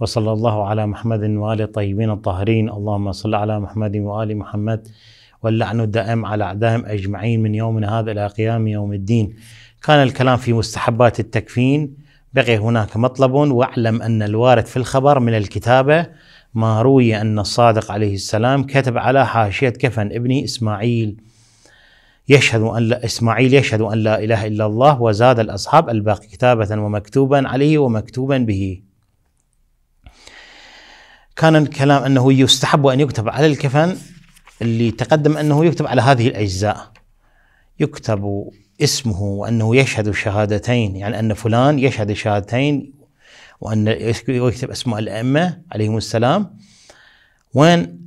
وصلى الله على محمد وآل الطيبين الطاهرين اللهم صل على محمد وآل محمد واللعن الدائم على أعدائهم أجمعين من يومنا هذا إلى قيام يوم الدين كان الكلام في مستحبات التكفين بقي هناك مطلب واعلم أن الوارد في الخبر من الكتابة ما روي أن الصادق عليه السلام كتب على حاشية كفن ابنه إسماعيل يشهد أن لا إسماعيل يشهد أن لا إله إلا الله وزاد الأصحاب الباقي كتابة ومكتوبا عليه ومكتوبا به كان الكلام انه يستحب ان يكتب على الكفن اللي تقدم انه يكتب على هذه الاجزاء يكتب اسمه وانه يشهد الشهادتين يعني ان فلان يشهد الشهادتين وان يكتب اسماء الائمه عليهم السلام وين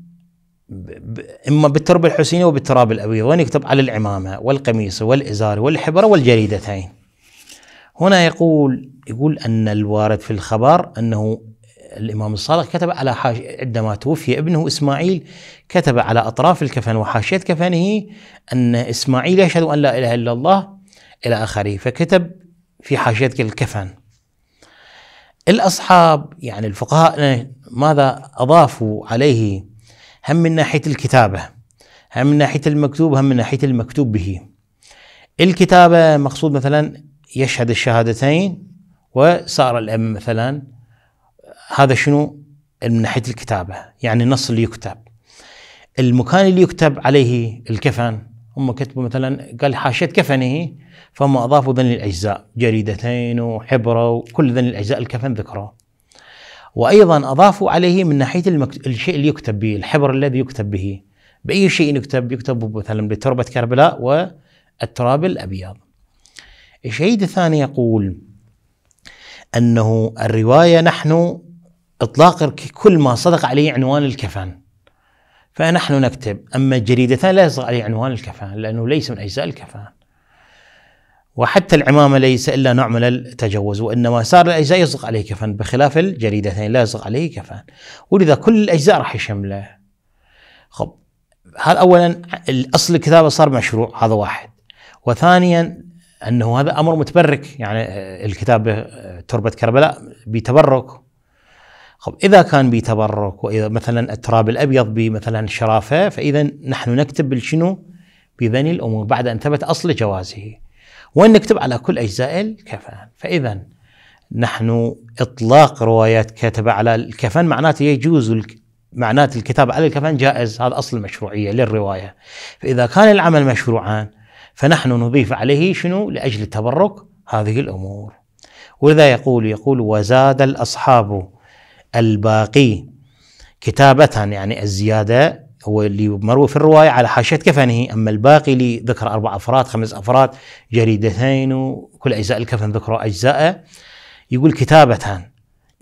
اما بالتربه الحسينيه وبالتراب الابيض وين يكتب على العمامه والقميص والازار والحبر والجريدتين هنا يقول يقول ان الوارد في الخبر انه الإمام الصادق كتب على حاش... عندما توفي ابنه إسماعيل كتب على أطراف الكفن وحاشية كفنه أن إسماعيل يشهد أن لا إله إلا الله إلى آخره فكتب في حاشية الكفن الأصحاب يعني الفقهاء ماذا أضافوا عليه هم من ناحية الكتابة هم من ناحية المكتوب هم من ناحية المكتوب به الكتابة مقصود مثلا يشهد الشهادتين وصار الأم مثلا هذا شنو من ناحيه الكتابه يعني النص اللي يكتب المكان اللي يكتب عليه الكفن هم كتبوا مثلا قال حاشيه كفنه فهم اضافوا ذن الاجزاء جريدتين وحبره وكل ذن الاجزاء الكفن ذكره وايضا اضافوا عليه من ناحيه المكت... الشيء اللي يكتب به الحبر الذي يكتب به باي شيء يكتب يكتب مثلا بتربه كربلاء والتراب الابيض الشهيد الثاني يقول انه الروايه نحن اطلاق كل ما صدق عليه عنوان الكفن فنحن نكتب اما جريدتان لا يصدق عليه عنوان الكفان لانه ليس من اجزاء الكفان وحتى العمامه ليس الا نوع من التجوز وانما صار الاجزاء يصدق عليه كفن بخلاف الجريدتين لا يصدق عليه كفن ولذا كل الاجزاء راح يشمله خب هذا اولا الاصل الكتابه صار مشروع هذا واحد وثانيا انه هذا امر متبرك يعني آه، الكتاب آه، تربه كربلاء بتبرك خب اذا كان بتبرك واذا مثلا التراب الابيض بمثلا شرافه فاذا نحن نكتب بالشنو؟ بذني الامور بعد ان ثبت اصل جوازه. وان نكتب على كل اجزاء الكفن، فاذا نحن اطلاق روايه كتب على الكفن معناته يجوز معناته الكتاب على الكفن جائز هذا اصل المشروعيه للروايه. فاذا كان العمل مشروعا فنحن نضيف عليه شنو؟ لاجل التبرك هذه الامور. ولذا يقول يقول وزاد الاصحاب الباقي كتابة يعني الزيادة هو اللي مروي في الرواية على حاشية كفنه يعني أما الباقي اللي ذكر أربع أفراد خمس أفراد جريدتين وكل أجزاء الكفن ذكروا أجزاءه يقول كتابة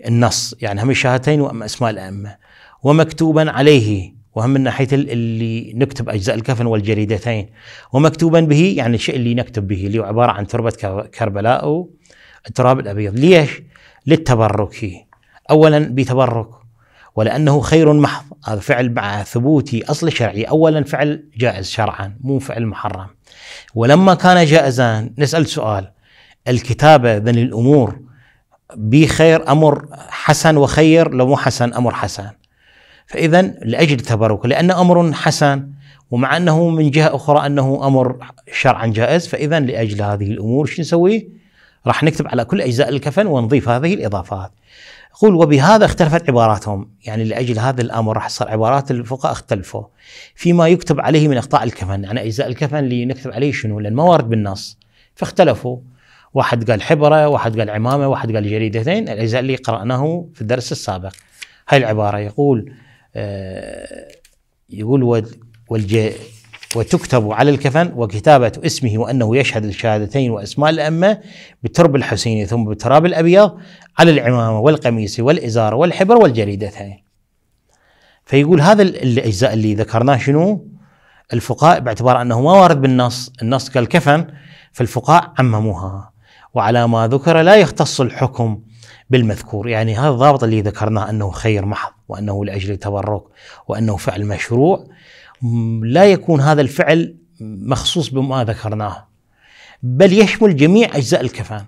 النص يعني هم الشهادتين وأما أسماء الأئمة ومكتوبا عليه وهم من ناحية اللي نكتب أجزاء الكفن والجريدتين ومكتوبا به يعني الشيء اللي نكتب به اللي هو عبارة عن تربة كربلاء التراب الأبيض ليش؟ للتبرك فيه اولا بتبرك ولانه خير محض هذا فعل مع ثبوت اصل شرعي اولا فعل جائز شرعا مو فعل محرم ولما كان جائزا نسال سؤال الكتابه ذن الامور بخير امر حسن وخير لو مو حسن امر حسن فاذا لاجل تبرك لانه امر حسن ومع انه من جهه اخرى انه امر شرعا جائز فاذا لاجل هذه الامور شو نسوي؟ راح نكتب على كل اجزاء الكفن ونضيف هذه الاضافات. يقول وبهذا اختلفت عباراتهم يعني لأجل هذا الأمر راح تصير عبارات الفقهاء اختلفوا فيما يكتب عليه من أخطاء الكفن يعني أجزاء الكفن اللي نكتب عليه شنو لأن ما ورد بالنص فاختلفوا واحد قال حبرة واحد قال عمامة واحد قال جريدتين الأجزاء اللي قرأناه في الدرس السابق هاي العبارة يقول آه يقول والج وتكتب على الكفن وكتابة اسمه وأنه يشهد الشهادتين وأسماء الأمة بالترب الحسيني ثم بالتراب الأبيض على العمامة والقميص والإزار والحبر والجريدتين فيقول هذا الأجزاء اللي ذكرناه شنو الفقهاء باعتبار أنه ما وارد بالنص النص كالكفن فالفقهاء عمموها وعلى ما ذكر لا يختص الحكم بالمذكور يعني هذا الضابط اللي ذكرناه أنه خير محض وأنه لأجل التبرك وأنه فعل مشروع لا يكون هذا الفعل مخصوص بما ذكرناه بل يشمل جميع أجزاء الكفان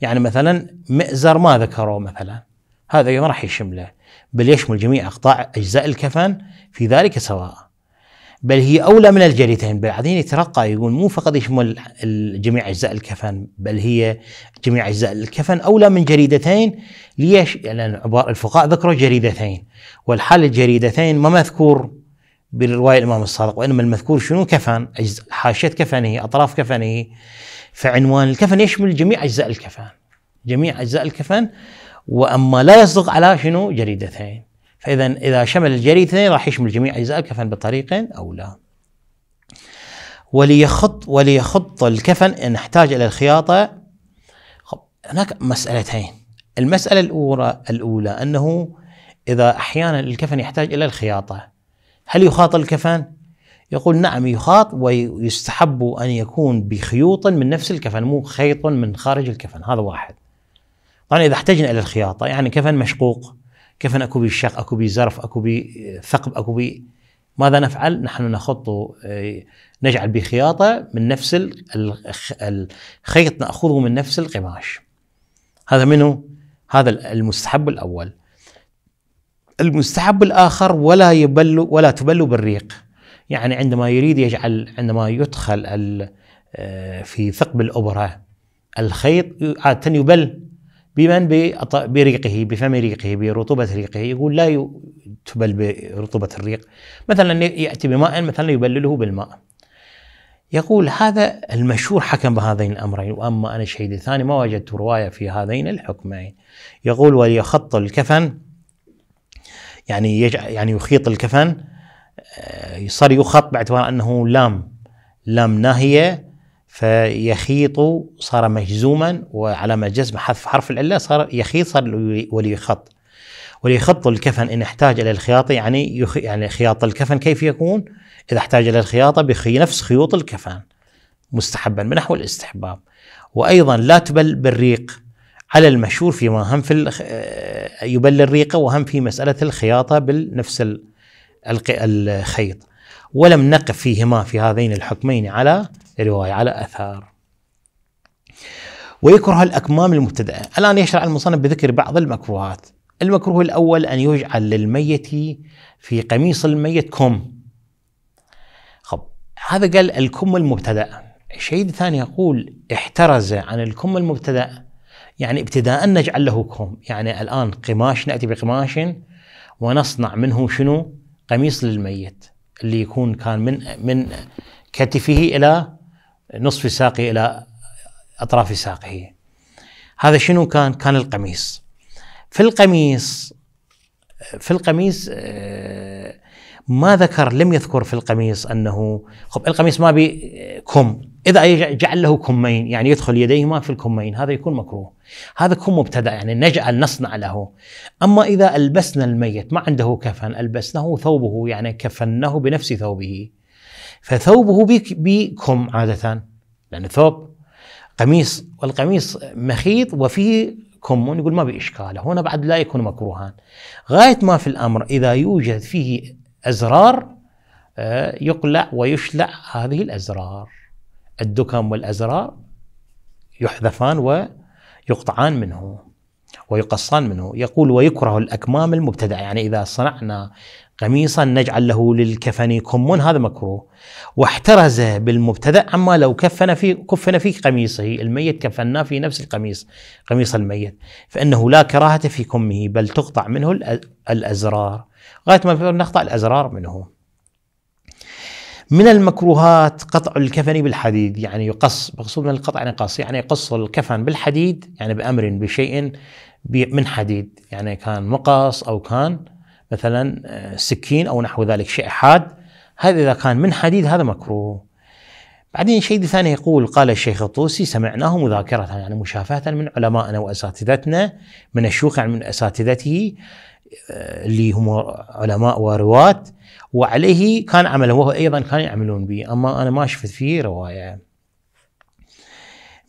يعني مثلا مئزر ما ذكره مثلا هذا ما راح يشمله بل يشمل جميع أقطاع أجزاء الكفان في ذلك سواء بل هي أولى من الجريتين بعدين يترقى يقول مو فقط يشمل جميع أجزاء الكفن بل هي جميع أجزاء الكفن أولى من جريدتين ليش لأن يعني الفقهاء ذكروا جريدتين والحال الجريدتين ما مذكور برواية الإمام الصادق وإنما المذكور شنو كفن حاشية كفنه أطراف كفنه فعنوان الكفن يشمل جميع أجزاء الكفن جميع أجزاء الكفن وأما لا يصدق على شنو جريدتين فإذا إذا شمل الجريدتين راح يشمل جميع أجزاء الكفن بطريق أو لا وليخط وليخط الكفن إن احتاج إلى الخياطة هناك مسألتين المسألة الأولى الأولى أنه إذا أحيانا الكفن يحتاج إلى الخياطة هل يخاط الكفان؟ يقول نعم يخاط ويستحب أن يكون بخيوط من نفس الكفن مو خيط من خارج الكفن هذا واحد طبعا إذا احتجنا إلى الخياطة يعني كفن مشقوق كفن أكو بالشق أكو بزرف أكو بثقب أكو بي ماذا نفعل؟ نحن نخط آه، نجعل بخياطه من نفس الخيط نأخذه من نفس القماش هذا منه؟ هذا المستحب الأول المستحب الآخر ولا يبل ولا تبل بالريق يعني عندما يريد يجعل عندما يدخل آه، في ثقب الأبرة الخيط عادة يبل بمن بريقه بفم ريقه برطوبة ريقه يقول لا تبل برطوبة الريق مثلا يأتي بماء مثلا يبلله بالماء يقول هذا المشهور حكم بهذين الأمرين وأما أنا الشهيد الثاني ما وجدت رواية في هذين الحكمين يقول وليخط الكفن يعني يجع يعني يخيط الكفن آه، صار يخط باعتبار انه لام لام ناهيه فيخيط صار مجزوما وعلامه جزم حذف حرف العله صار يخيط صار وليخط وليخط الكفن ان احتاج الى الخياطه يعني يخ يعني خياط الكفن كيف يكون؟ اذا احتاج الى الخياطه بخي نفس خيوط الكفن مستحبا بنحو الاستحباب وايضا لا تبل بالريق على المشهور فيما هم في آه، يبل الريقه وهم في مساله الخياطه بنفس الخيط ولم نقف فيهما في هذين الحكمين على روايه على اثار ويكره الاكمام المبتدئه الان يشرع المصنف بذكر بعض المكروهات المكروه الاول ان يجعل للميت في قميص الميت كم خب هذا قال الكم المبتدأ الشيء الثاني يقول احترز عن الكم المبتدأ يعني ابتداء نجعل له كوم يعني الآن قماش نأتي بقماش ونصنع منه شنو قميص للميت اللي يكون كان من من كتفه إلى نصف ساقه إلى أطراف ساقه هذا شنو كان كان القميص في القميص في القميص آه، ما ذكر لم يذكر في القميص انه خب القميص ما بي آه، كم اذا جعل له كمين يعني يدخل يديهما في الكمين هذا يكون مكروه هذا كم مبتدا يعني نجعل نصنع له اما اذا البسنا الميت ما عنده كفن البسناه ثوبه يعني كفناه بنفس ثوبه فثوبه بكم عاده لان ثوب قميص والقميص مخيط وفيه كم يقول ما بإشكاله هنا بعد لا يكون مكروها غاية ما في الأمر إذا يوجد فيه أزرار آه، يقلع ويشلع هذه الأزرار الدكم والأزرار يحذفان ويقطعان منه ويقصان منه يقول ويكره الأكمام المبتدع يعني إذا صنعنا قميصا نجعل له للكفن كم هذا مكروه واحترز بالمبتدع عما لو كفن في كفن في قميصه الميت كفناه في نفس القميص قميص الميت فإنه لا كراهة في كمه بل تقطع منه الأزرار غاية ما نقطع الأزرار منه من المكروهات قطع الكفن بالحديد يعني يقص مقصود من القطع يعني قص يعني يقص الكفن بالحديد يعني بأمر بشيء من حديد يعني كان مقص أو كان مثلا آه، سكين أو نحو ذلك شيء حاد هذا إذا كان من حديد هذا مكروه بعدين شيء ثاني يقول قال الشيخ الطوسي سمعناه مذاكرة يعني مشافهة من علمائنا وأساتذتنا من الشيوخ يعني من أساتذته آه، اللي هم علماء ورواة وعليه كان عمله وهو أيضا كان يعملون به أما أنا ما شفت فيه رواية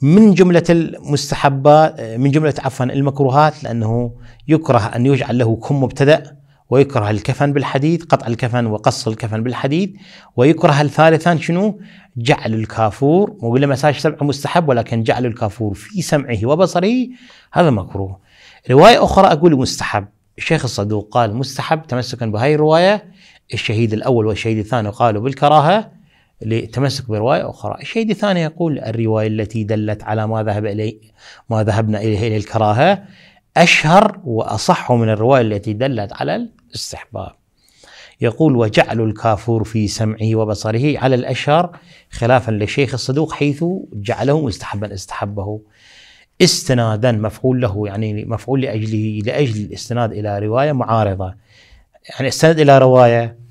من جملة المستحبات من جملة عفوا المكروهات لأنه يكره أن يجعل له كم مبتدأ ويكره الكفن بالحديد قطع الكفن وقص الكفن بالحديد ويكره الثالثا شنو جعل الكافور مو قلنا مساج سبع مستحب ولكن جعل الكافور في سمعه وبصره هذا مكروه رواية أخرى أقول مستحب الشيخ الصدوق قال مستحب تمسكا بهاي الرواية الشهيد الأول والشهيد الثاني قالوا بالكراهة لتمسك برواية أخرى الشهيد الثاني يقول الرواية التي دلت على ما ذهب إليه ما ذهبنا إليه إلى الكراهة أشهر وأصح من الرواية التي دلت على الاستحباب يقول وجعل الكافور في سمعه وبصره على الأشهر خلافا للشيخ الصدوق حيث جعله مستحبا استحبه استنادا مفعول له يعني مفعول لأجله لأجل الاستناد إلى رواية معارضة يعني استند إلى رواية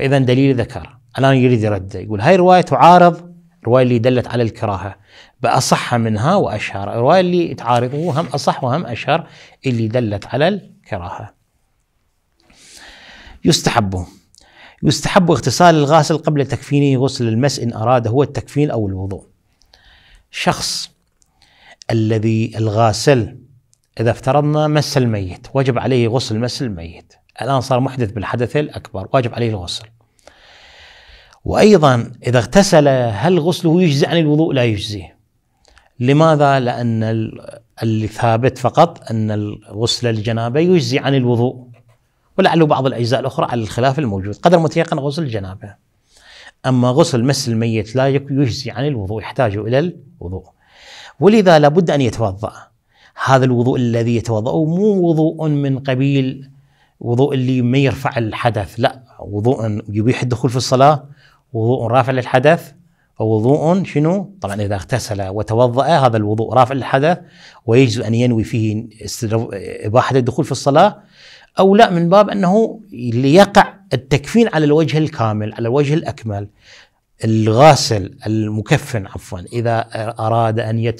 فإذا دليل ذكر الآن يريد يرد يقول هاي الرواية تعارض الرواية اللي دلت على الكراهة بأصح منها وأشهر الرواية اللي تعارضه هم أصح وهم أشهر اللي دلت على الكراهة يستحب يستحب اغتسال الغاسل قبل تكفينه غسل المس إن أراد هو التكفين أو الوضوء شخص الذي الغاسل إذا افترضنا مس الميت وجب عليه غسل مس الميت الآن صار محدث بالحدث الأكبر واجب عليه الغسل وأيضا إذا اغتسل هل غسله يجزي عن الوضوء لا يجزيه لماذا؟ لأن اللي ثابت فقط أن الغسل الجنابة يجزي عن الوضوء ولعله بعض الأجزاء الأخرى على الخلاف الموجود قدر متيقن غسل الجنابة أما غسل مس الميت لا يجزي عن الوضوء يحتاج إلى الوضوء ولذا لابد أن يتوضأ هذا الوضوء الذي يتوضأ مو وضوء من قبيل وضوء اللي ما يرفع الحدث لا وضوء يبيح الدخول في الصلاة وضوء رافع للحدث ووضوء شنو؟ طبعا اذا اغتسل وتوضا هذا الوضوء رافع للحدث ويجوز ان ينوي فيه اباحه الدخول في الصلاه او لا من باب انه ليقع التكفين على الوجه الكامل على الوجه الاكمل الغاسل المكفن عفوا اذا اراد ان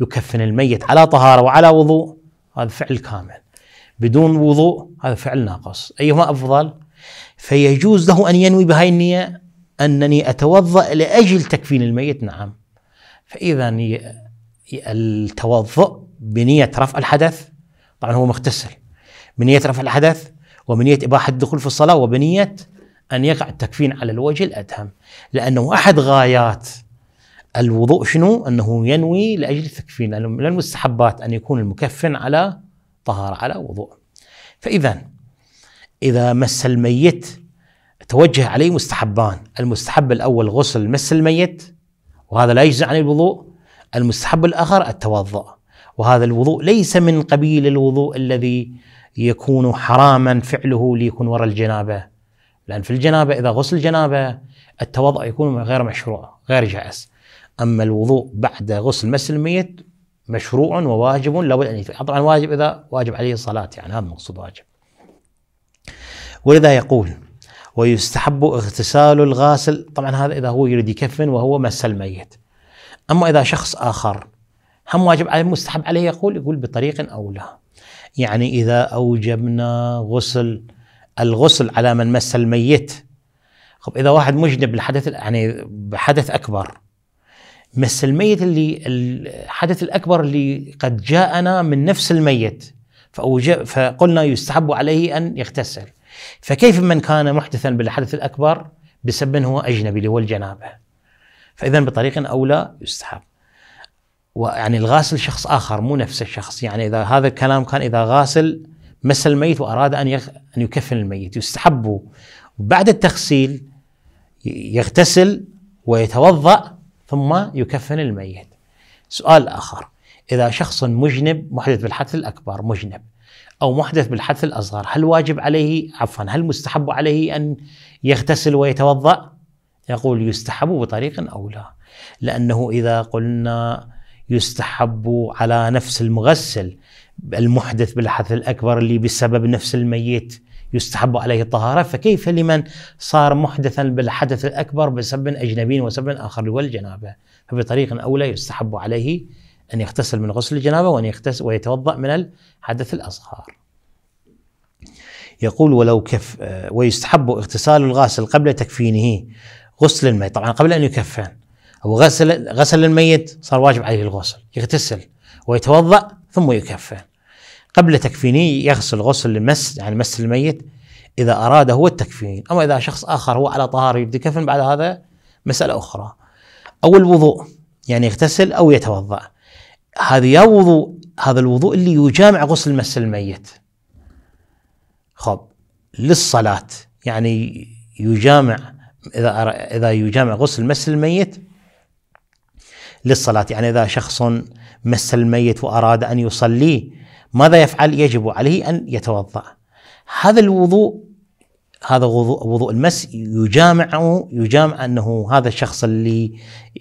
يكفن الميت على طهاره وعلى وضوء هذا فعل كامل بدون وضوء هذا فعل ناقص أيهما أفضل فيجوز له أن ينوي بهاي النية أنني أتوضأ لأجل تكفين الميت نعم فإذا التوضؤ بنية رفع الحدث طبعا هو مغتسل بنية رفع الحدث وبنية إباحة الدخول في الصلاة وبنية أن يقع التكفين على الوجه الأدهم لأنه أحد غايات الوضوء شنو؟ أنه ينوي لأجل التكفين لأنه من المستحبات أن يكون المكفن على طهر على وضوء فإذا إذا مس الميت توجه عليه مستحبان المستحب الأول غسل مس الميت وهذا لا يجزي عن الوضوء المستحب الآخر التوضأ وهذا الوضوء ليس من قبيل الوضوء الذي يكون حراما فعله ليكون وراء الجنابة لأن في الجنابة إذا غسل الجنابة التوضأ يكون غير مشروع غير جائز أما الوضوء بعد غسل مس الميت مشروع وواجب لابد أن طبعا واجب إذا واجب عليه الصلاة يعني هذا المقصود واجب ولذا يقول ويستحب اغتسال الغاسل طبعا هذا إذا هو يريد يكفن وهو مس الميت أما إذا شخص آخر هم واجب عليه مستحب عليه يقول يقول بطريق اولى. يعني إذا أوجبنا غسل الغسل على من مس الميت خب إذا واحد مجنب لحدث يعني بحدث أكبر مس الميت اللي الحدث الأكبر اللي قد جاءنا من نفس الميت فقلنا يستحب عليه أن يغتسل فكيف من كان محدثا بالحدث الأكبر بسبب هو أجنبي اللي هو الجنابة فإذا بطريق أولى يستحب ويعني الغاسل شخص آخر مو نفس الشخص يعني إذا هذا الكلام كان إذا غاسل مس الميت وأراد أن أن يكفن الميت يستحب بعد التغسيل يغتسل ويتوضأ ثم يكفن الميت سؤال آخر إذا شخص مجنب محدث بالحدث الأكبر مجنب أو محدث بالحدث الأصغر هل واجب عليه عفوا هل مستحب عليه أن يغتسل ويتوضأ يقول يستحب بطريق أولى لأنه إذا قلنا يستحب على نفس المغسل المحدث بالحدث الأكبر اللي بسبب نفس الميت يستحب عليه الطهارة فكيف لمن صار محدثا بالحدث الأكبر بسب أجنبي وسب آخر والجنابة فبطريق أولى يستحب عليه أن يغتسل من غسل الجنابة وأن يغتسل ويتوضأ من الحدث الأصغر يقول ولو كف ويستحب اغتسال الغاسل قبل تكفينه غسل الميت طبعا قبل أن يكفن او غسل غسل الميت صار واجب عليه الغسل يغتسل ويتوضأ ثم يكفن قبل تكفينه يغسل غسل المس يعني مس الميت إذا أراد هو التكفين أما إذا شخص آخر هو على طهارة يبدي كفن بعد هذا مسألة أخرى أو الوضوء يعني يغتسل أو يتوضأ هذا يا وضوء هذا الوضوء اللي يجامع غسل مس الميت خب للصلاة يعني يجامع إذا إذا يجامع غسل مس الميت للصلاة يعني إذا شخص مس الميت وأراد أن يصلي ماذا يفعل؟ يجب عليه أن يتوضأ هذا الوضوء هذا وضوء, وضوء المس يجامع يجامع انه هذا الشخص اللي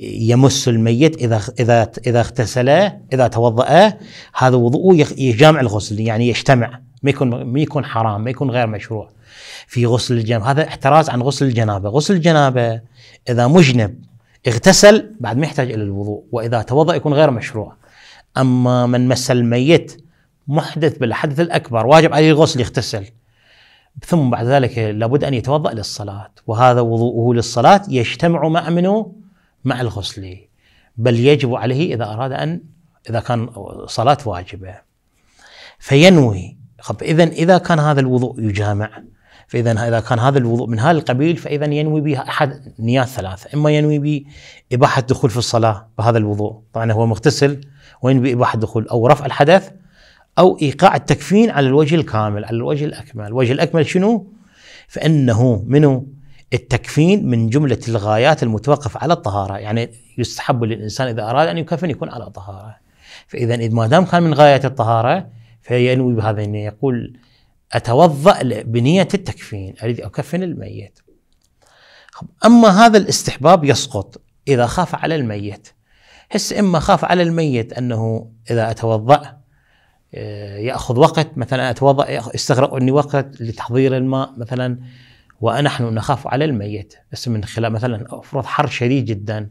يمس الميت اذا اذا اذا اغتسله اذا توضأ هذا وضوءه يجامع الغسل يعني يجتمع ما يكون ما يكون حرام ما يكون غير مشروع في غسل الجنب هذا احتراز عن غسل الجنابه غسل الجنابه اذا مجنب اغتسل بعد ما يحتاج الى الوضوء واذا توضأ يكون غير مشروع اما من مس الميت محدث بالحدث الأكبر واجب عليه الغسل يغتسل ثم بعد ذلك لابد أن يتوضأ للصلاة وهذا وضوءه للصلاة يجتمع مع منه مع الغسل بل يجب عليه إذا أراد أن إذا كان صلاة واجبة فينوي خب إذا إذا كان هذا الوضوء يجامع فإذا إذا كان هذا الوضوء من هذا القبيل فإذا ينوي به أحد نيات ثلاثة إما ينوي به إباحة في الصلاة بهذا الوضوء طبعا هو مغتسل وينوي إباحة الدخول أو رفع الحدث أو إيقاع التكفين على الوجه الكامل على الوجه الأكمل الوجه الأكمل شنو؟ فإنه منه التكفين من جملة الغايات المتوقف على الطهارة يعني يستحب للإنسان إذا أراد أن يكفن يكون على طهارة فإذا إذ ما دام كان من غايات الطهارة فينوي بهذا أنه يقول أتوضأ بنية التكفين أريد أكفن الميت أما هذا الاستحباب يسقط إذا خاف على الميت حس إما خاف على الميت أنه إذا أتوضأ آه، ياخذ وقت مثلا اتوضا يستغرق عني وقت لتحضير الماء مثلا ونحن نخاف على الميت بس من خلال مثلا افرض حر شديد جدا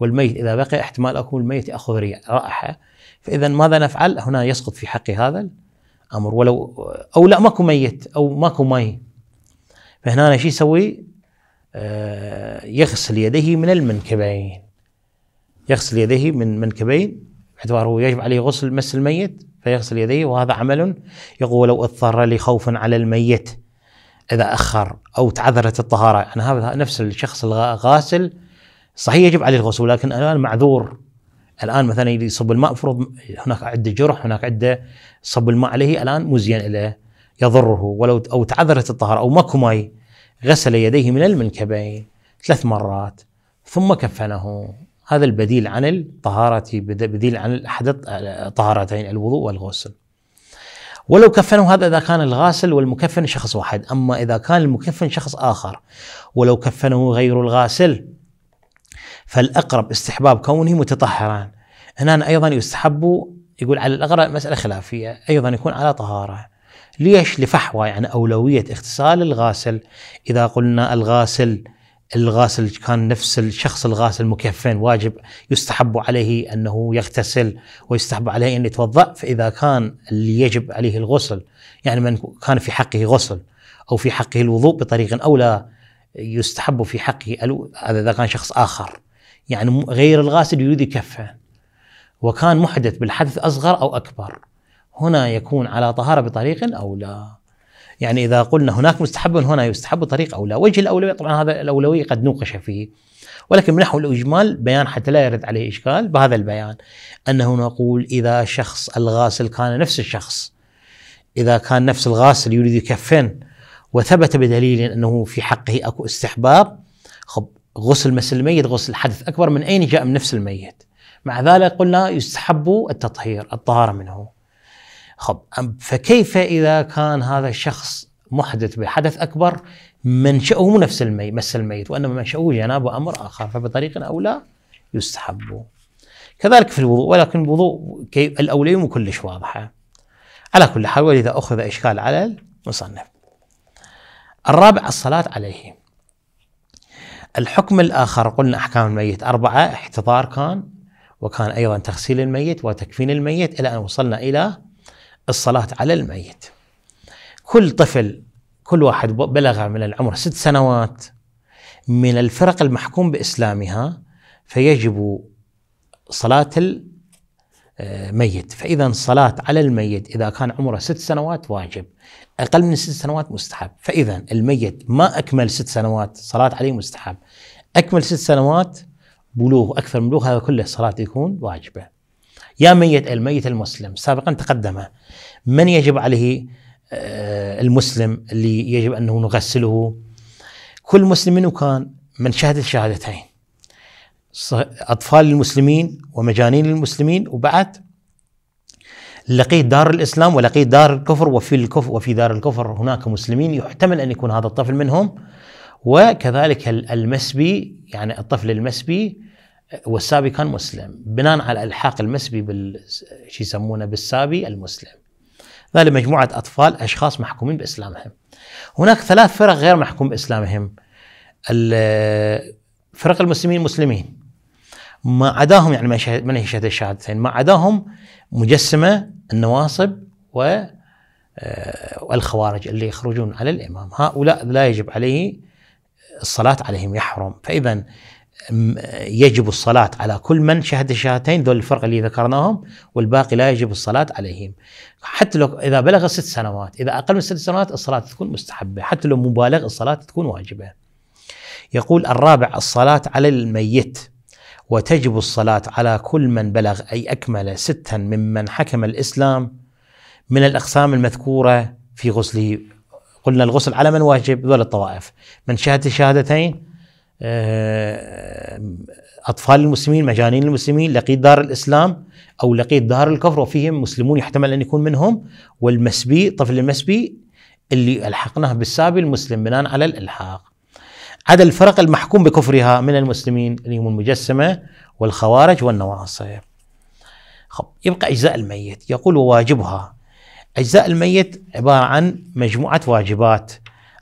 والميت اذا بقي احتمال اكون الميت ياخذ رائحه فاذا ماذا نفعل؟ هنا يسقط في حقي هذا الامر ولو او لا ماكو ميت او ماكو مي فهنا شو يسوي؟ آه، يغسل يديه من المنكبين يغسل يديه من منكبين باعتباره يجب عليه غسل مس الميت فيغسل يديه وهذا عمل يقول لو اضطر لي خوف على الميت اذا اخر او تعذرت الطهاره انا هذا نفس الشخص الغاسل صحيح يجب عليه الغسل لكن الان معذور الان مثلا يصب الماء فرض هناك عده جرح هناك عده صب الماء عليه الان مزين له يضره ولو او تعذرت الطهاره او ماكو ماي غسل يديه من المنكبين ثلاث مرات ثم كفنه هذا البديل عن الطهارة بديل عن أحد الطهارتين الوضوء والغسل ولو كفنوا هذا إذا كان الغاسل والمكفن شخص واحد أما إذا كان المكفن شخص آخر ولو كفنه غير الغاسل فالأقرب استحباب كونه متطهرا هنا أيضا يستحب يقول على الأقرب مسألة خلافية أيضا يكون على طهارة ليش لفحوى يعني أولوية اغتسال الغاسل إذا قلنا الغاسل الغاسل كان نفس الشخص الغاسل مكفن واجب يستحب عليه انه يغتسل ويستحب عليه ان يتوضا فاذا كان اللي يجب عليه الغسل يعني من كان في حقه غسل او في حقه الوضوء بطريق اولى يستحب في حقه هذا اذا كان شخص اخر يعني غير الغاسل يريد يكفن وكان محدث بالحدث اصغر او اكبر هنا يكون على طهاره بطريق اولى يعني إذا قلنا هناك مستحب هنا يستحب طريق أولى وجه الأولوية طبعا هذا الأولوية قد نوقش فيه ولكن من نحو الإجمال بيان حتى لا يرد عليه إشكال بهذا البيان أنه نقول إذا شخص الغاسل كان نفس الشخص إذا كان نفس الغاسل يريد يكفن وثبت بدليل أنه في حقه أكو استحباب خب غسل مس الميت غسل حدث أكبر من أين جاء من نفس الميت مع ذلك قلنا يستحب التطهير الطهارة منه خب فكيف إذا كان هذا الشخص محدث بحدث أكبر منشأه نفس الميت مس الميت وإنما منشأه جنابه أمر آخر فبطريق اولى يستحب كذلك في الوضوء ولكن الوضوء الاولي مو كلش واضحة على كل حال ولذا أخذ إشكال على المصنف الرابع الصلاة عليه الحكم الآخر قلنا أحكام الميت أربعة احتضار كان وكان أيضا تغسيل الميت وتكفين الميت إلى أن وصلنا إلى الصلاة على الميت كل طفل كل واحد بلغ من العمر ست سنوات من الفرق المحكوم بإسلامها فيجب صلاة الميت آه، فإذا صلاة على الميت إذا كان عمره ست سنوات واجب أقل من ست سنوات مستحب فإذا الميت ما أكمل ست سنوات صلاة عليه مستحب أكمل ست سنوات بلوغ أكثر من بلوغ هذا كله صلاة يكون واجبة يا ميت الميت المسلم سابقا تقدم من يجب عليه آه، المسلم اللي يجب أنه نغسله كل مسلم منه كان من شهد الشهادتين أطفال المسلمين ومجانين المسلمين وبعد لقيت دار الإسلام ولقيت دار الكفر وفي الكفر وفي دار الكفر هناك مسلمين يحتمل أن يكون هذا الطفل منهم وكذلك المسبي يعني الطفل المسبي والسابي كان مسلم بناء على الحاق المسبي بال شو يسمونه بالسابي المسلم ذلك مجموعه اطفال اشخاص محكومين باسلامهم هناك ثلاث فرق غير محكوم باسلامهم فرق المسلمين المسلمين ما عداهم يعني من هي الشهادتين ما عداهم مجسمه النواصب و آه، والخوارج اللي يخرجون على الامام هؤلاء لا يجب عليه الصلاه عليهم يحرم فاذا يجب الصلاة على كل من شهد الشهادتين ذول الفرق اللي ذكرناهم والباقي لا يجب الصلاة عليهم حتى لو إذا بلغ ست سنوات إذا أقل من ست سنوات الصلاة تكون مستحبة حتى لو مبالغ الصلاة تكون واجبة يقول الرابع الصلاة على الميت وتجب الصلاة على كل من بلغ أي أكمل ستا ممن حكم الإسلام من الأقسام المذكورة في غسله قلنا الغسل على من واجب ذول الطوائف من شهد الشهادتين آه، أطفال المسلمين مجانين المسلمين لقيت دار الإسلام أو لقيت دار الكفر وفيهم مسلمون يحتمل أن يكون منهم والمسبي طفل المسبي اللي ألحقناه بالسابي المسلم بناء على الإلحاق عدا الفرق المحكوم بكفرها من المسلمين اللي هم المجسمة والخوارج والنواصب خب يبقى أجزاء الميت يقول وواجبها أجزاء الميت عبارة عن مجموعة واجبات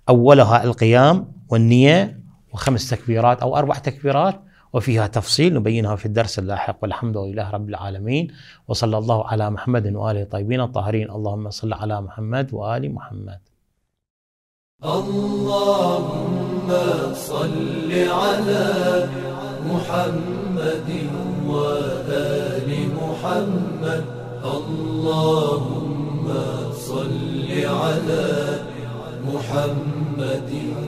أولها القيام والنية وخمس تكبيرات أو أربع تكبيرات وفيها تفصيل نبينها في الدرس اللاحق والحمد لله رب العالمين وصلى الله على محمد وآله الطيبين الطاهرين اللهم صل على محمد وآل محمد اللهم صل على محمد وآل محمد اللهم صل على محمد